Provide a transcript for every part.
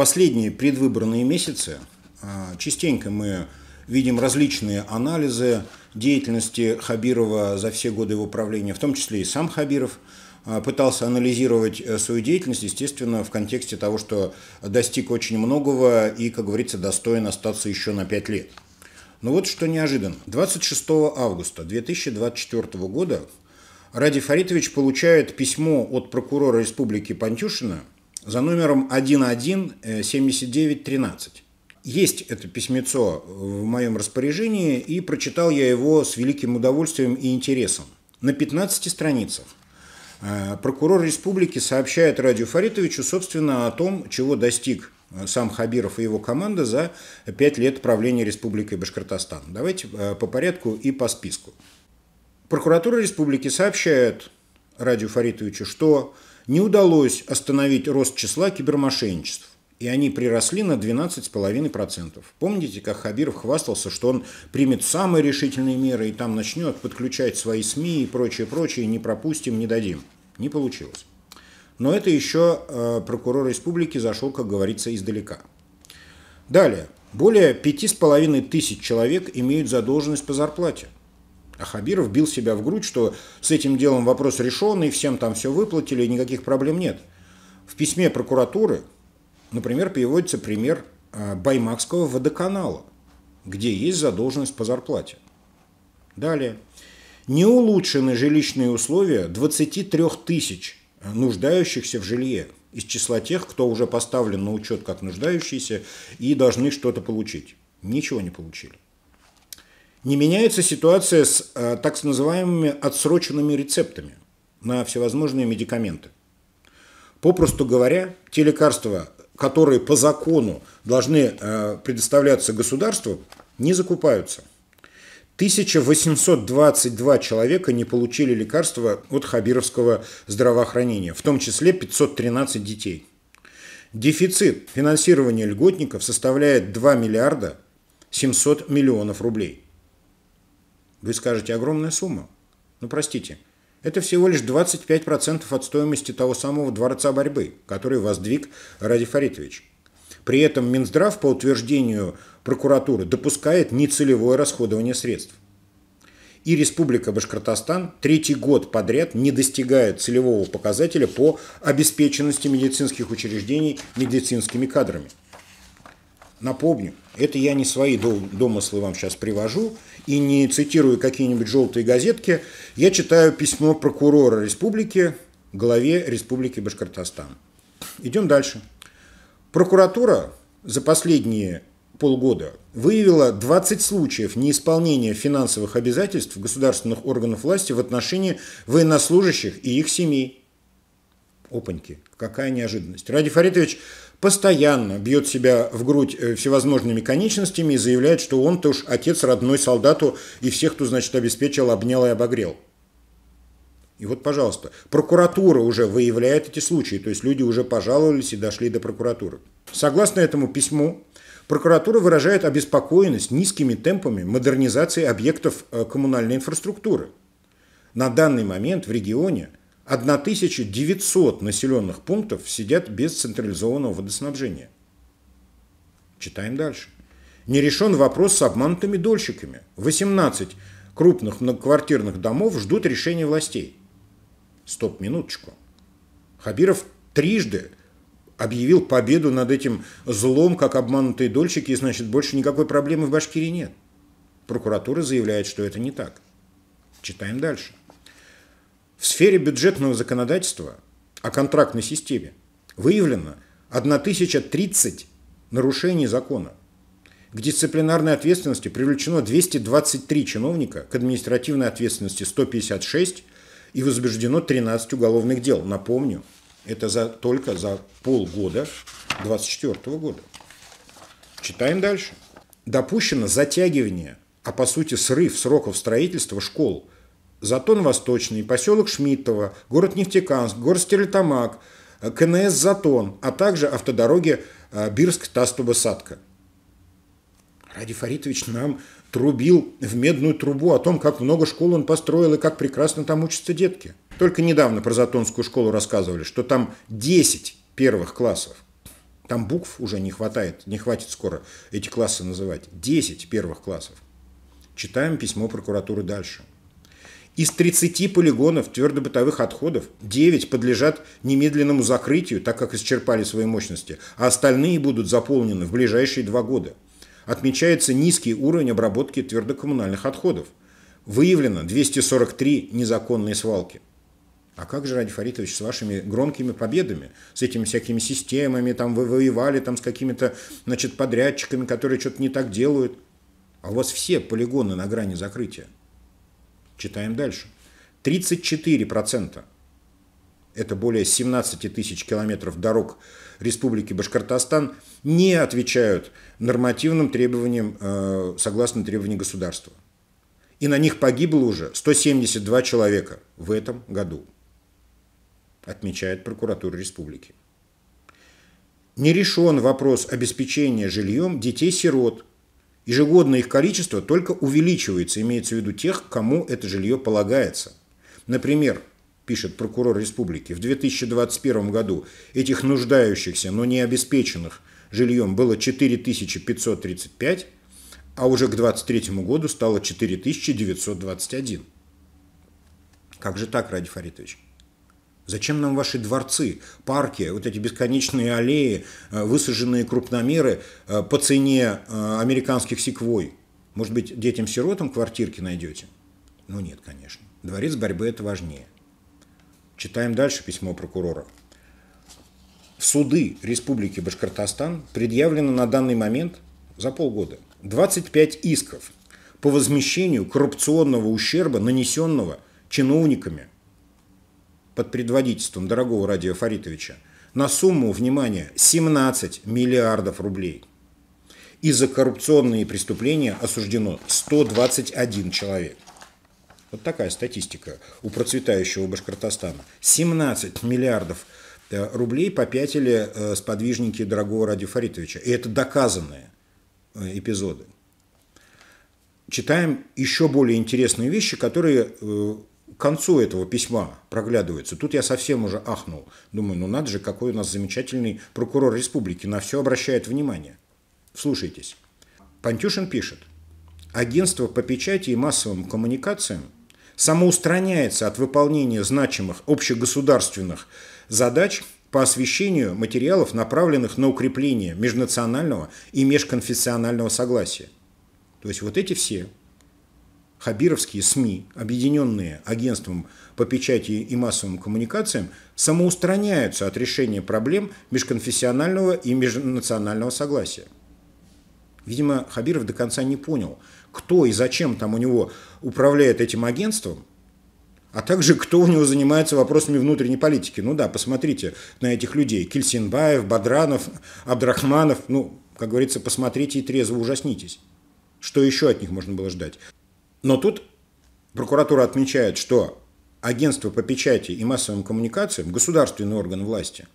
последние предвыборные месяцы а, частенько мы видим различные анализы деятельности Хабирова за все годы его правления, в том числе и сам Хабиров а, пытался анализировать э, свою деятельность, естественно, в контексте того, что достиг очень многого и, как говорится, достоин остаться еще на 5 лет. Но вот что неожиданно. 26 августа 2024 года Ради Фаритович получает письмо от прокурора Республики Пантюшина – за номером 117913. Э, Есть это письмецо в моем распоряжении, и прочитал я его с великим удовольствием и интересом. На 15 страницах. Э, прокурор республики сообщает Радию Фаритовичу, собственно, о том, чего достиг э, сам Хабиров и его команда за 5 лет правления Республикой Башкортостан. Давайте по порядку и по списку. Прокуратура республики сообщает Радию Фаритовичу, что не удалось остановить рост числа кибермошенничеств и они приросли на 12,5%. Помните, как Хабиров хвастался, что он примет самые решительные меры и там начнет подключать свои СМИ и прочее, прочее, не пропустим, не дадим. Не получилось. Но это еще э, прокурор республики зашел, как говорится, издалека. Далее. Более 5,5 тысяч человек имеют задолженность по зарплате – а Хабиров бил себя в грудь, что с этим делом вопрос решен, и всем там все выплатили, и никаких проблем нет. В письме прокуратуры, например, переводится пример а, Баймакского водоканала, где есть задолженность по зарплате. Далее. Не улучшены жилищные условия 23 тысяч а, нуждающихся в жилье из числа тех, кто уже поставлен на учет как нуждающиеся и должны что-то получить. Ничего не получили. Не меняется ситуация с э, так называемыми отсроченными рецептами на всевозможные медикаменты. Попросту говоря, те лекарства, которые по закону должны э, предоставляться государству, не закупаются. 1822 человека не получили лекарства от хабировского здравоохранения, в том числе 513 детей. Дефицит финансирования льготников составляет 2 миллиарда 700 миллионов рублей. Вы скажете, огромная сумма. Ну, простите, это всего лишь 25% от стоимости того самого дворца борьбы, который воздвиг Ради Фаритович. При этом Минздрав, по утверждению прокуратуры, допускает нецелевое расходование средств. И Республика Башкортостан третий год подряд не достигает целевого показателя по обеспеченности медицинских учреждений медицинскими кадрами. Напомню, это я не свои домыслы вам сейчас привожу и не цитирую какие-нибудь желтые газетки. Я читаю письмо прокурора республики главе республики Башкортостан. Идем дальше. Прокуратура за последние полгода выявила 20 случаев неисполнения финансовых обязательств государственных органов власти в отношении военнослужащих и их семей. Опаньки, какая неожиданность. Ради Фаритович постоянно бьет себя в грудь э, всевозможными конечностями и заявляет, что он-то уж отец родной солдату и всех, кто, значит, обеспечил, обнял и обогрел. И вот, пожалуйста, прокуратура уже выявляет эти случаи, то есть люди уже пожаловались и дошли до прокуратуры. Согласно этому письму, прокуратура выражает обеспокоенность низкими темпами модернизации объектов э, коммунальной инфраструктуры. На данный момент в регионе – 1900 населенных пунктов сидят без централизованного водоснабжения. Читаем дальше. Не решен вопрос с обманутыми дольщиками. 18 крупных многоквартирных домов ждут решения властей. Стоп, минуточку. Хабиров трижды объявил победу над этим злом, как обманутые дольщики, и значит больше никакой проблемы в Башкирии нет. Прокуратура заявляет, что это не так. Читаем дальше. В сфере бюджетного законодательства о контрактной системе выявлено 1030 нарушений закона. К дисциплинарной ответственности привлечено 223 чиновника, к административной ответственности 156 и возбуждено 13 уголовных дел. Напомню, это за, только за полгода 2024 года. Читаем дальше. Допущено затягивание, а по сути срыв сроков строительства школ – Затон Восточный, поселок Шмидтово, город Нефтеканск, город Стерлитамак, э, КНС Затон, а также автодороги э, Бирск-Тастуба-Садка. Ради Фаритович нам трубил в медную трубу о том, как много школ он построил и как прекрасно там учатся детки. Только недавно про Затонскую школу рассказывали, что там 10 первых классов. Там букв уже не хватает, не хватит скоро эти классы называть. 10 первых классов. Читаем письмо прокуратуры дальше. Из 30 полигонов твердобытовых отходов 9 подлежат немедленному закрытию, так как исчерпали свои мощности, а остальные будут заполнены в ближайшие два года. Отмечается низкий уровень обработки твердокоммунальных отходов. Выявлено 243 незаконные свалки. А как же, Ради Фаритович, с вашими громкими победами, с этими всякими системами, там вы воевали там, с какими-то значит, подрядчиками, которые что-то не так делают? А у вас все полигоны на грани закрытия. Читаем дальше. 34%. Это более 17 тысяч километров дорог Республики Башкортостан не отвечают нормативным требованиям, э, согласно требованиям государства. И на них погибло уже 172 человека в этом году, отмечает прокуратура республики. Не решен вопрос обеспечения жильем детей-сирот, Ежегодно их количество только увеличивается, имеется в виду тех, кому это жилье полагается. Например, пишет прокурор республики, в 2021 году этих нуждающихся, но не обеспеченных жильем было 4535, а уже к 2023 году стало 4921. Как же так, Ради Фаритович? Зачем нам ваши дворцы, парки, вот эти бесконечные аллеи, э, высаженные крупномеры э, по цене э, американских секвой? Может быть, детям-сиротам квартирки найдете? Ну нет, конечно. Дворец борьбы – это важнее. Читаем дальше письмо прокурора. В суды Республики Башкортостан предъявлено на данный момент за полгода 25 исков по возмещению коррупционного ущерба, нанесенного чиновниками под предводительством дорогого Радия Фаритовича на сумму, внимание, 17 миллиардов рублей. И за коррупционные преступления осуждено 121 человек. Вот такая статистика у процветающего Башкортостана. 17 миллиардов э, рублей попятили э, сподвижники дорогого Ради Фаритовича. И это доказанные э, эпизоды. Читаем еще более интересные вещи, которые концу этого письма проглядывается. Тут я совсем уже ахнул. Думаю, ну надо же, какой у нас замечательный прокурор республики, на все обращает внимание. Слушайтесь. Пантюшин пишет. Агентство по печати и массовым коммуникациям самоустраняется от выполнения значимых общегосударственных задач по освещению материалов, направленных на укрепление межнационального и межконфессионального согласия. То есть вот эти все хабировские СМИ, объединенные агентством по печати и массовым коммуникациям, самоустраняются от решения проблем межконфессионального и межнационального согласия. Видимо, Хабиров до конца не понял, кто и зачем там у него управляет этим агентством, а также кто у него занимается вопросами внутренней политики. Ну да, посмотрите на этих людей. Кельсинбаев, Бадранов, Абдрахманов. Ну, как говорится, посмотрите и трезво ужаснитесь. Что еще от них можно было ждать? Но тут прокуратура отмечает, что агентство по печати и массовым коммуникациям, государственный орган власти,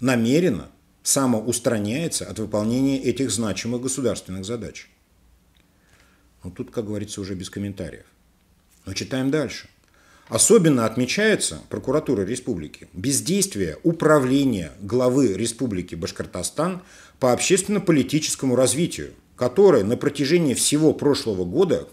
намеренно самоустраняется от выполнения этих значимых государственных задач. ну тут, как говорится, уже без комментариев. Но читаем дальше. Особенно отмечается прокуратура республики бездействие управления главы республики Башкортостан по общественно-политическому развитию, которое на протяжении всего прошлого года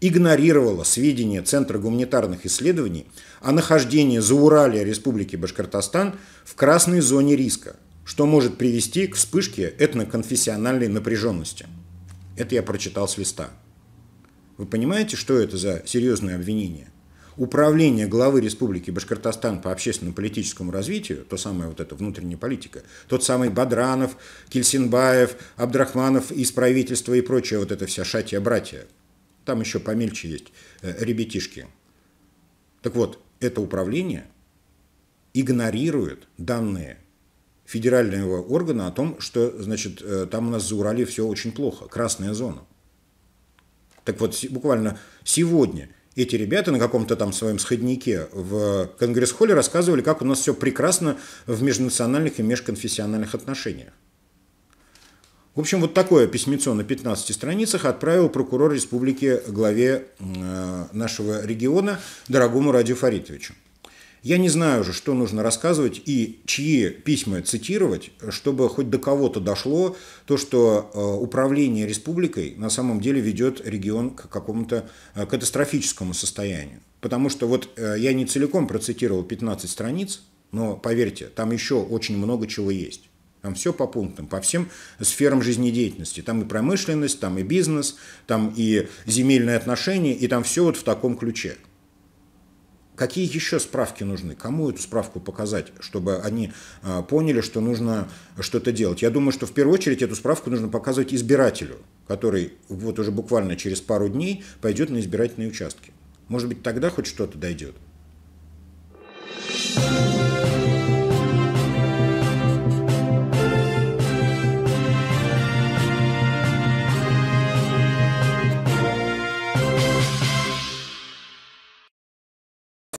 игнорировала сведения Центра гуманитарных исследований о нахождении за Урале Республики Башкортостан в красной зоне риска, что может привести к вспышке этноконфессиональной напряженности. Это я прочитал с листа. Вы понимаете, что это за серьезное обвинение? управление главы Республики Башкортостан по общественно-политическому развитию, то самое вот это внутренняя политика, тот самый Бадранов, Кельсинбаев, Абдрахманов из правительства и прочее вот это вся шатья-братья, там еще помельче есть э, ребятишки. Так вот, это управление игнорирует данные федерального органа о том, что, значит, э, там у нас за Урале все очень плохо, красная зона. Так вот, буквально сегодня эти ребята на каком-то там своем сходнике в Конгресс-холле рассказывали, как у нас все прекрасно в межнациональных и межконфессиональных отношениях. В общем, вот такое письмецо на 15 страницах отправил прокурор республики главе э, нашего региона, дорогому Радию Фаритовичу. Я не знаю уже, что нужно рассказывать и чьи письма цитировать, чтобы хоть до кого-то дошло то, что э, управление республикой на самом деле ведет регион к какому-то э, катастрофическому состоянию. Потому что вот я не целиком процитировал 15 страниц, но поверьте, там еще очень много чего есть. Там все по пунктам, по всем сферам жизнедеятельности. Там и промышленность, там и бизнес, там и земельные отношения, и там все вот в таком ключе. Какие еще справки нужны? Кому эту справку показать, чтобы они а, поняли, что нужно что-то делать? Я думаю, что в первую очередь эту справку нужно показывать избирателю, который вот уже буквально через пару дней пойдет на избирательные участки. Может быть, тогда хоть что-то дойдет. thank you